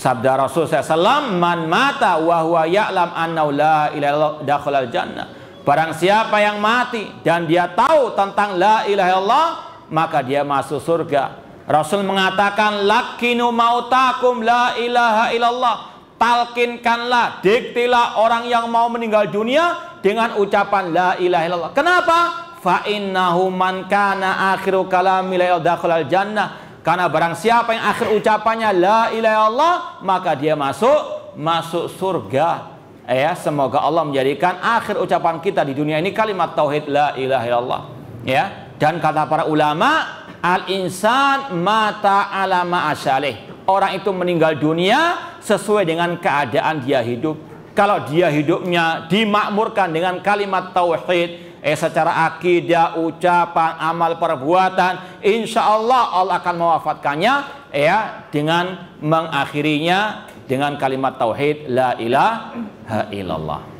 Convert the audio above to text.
Sabda Rasul SAW, "Man mata wa huwa ya'lam anna la ilaha jannah." Barang siapa yang mati dan dia tahu tentang la ilaha illallah, maka dia masuk surga. Rasul mengatakan, "Lakinu mautakum la ilaha illallah." Talkinkanlah, diktilah orang yang mau meninggal dunia dengan ucapan la ilaha illallah. Kenapa? Fa innahu man kana akhiru kalami la jannah karena barang siapa yang akhir ucapannya la ilaha Allah maka dia masuk masuk surga. Ya, semoga Allah menjadikan akhir ucapan kita di dunia ini kalimat tauhid la ilaha illallah. Ya, dan kata para ulama, al insan mata alama asyalih. Orang itu meninggal dunia sesuai dengan keadaan dia hidup. Kalau dia hidupnya dimakmurkan dengan kalimat tauhid, eh secara akidah, ucapan, amal perbuatan, insya Allah Allah akan mewafatkannya ya dengan mengakhirinya dengan kalimat tauhid la ilaha illallah.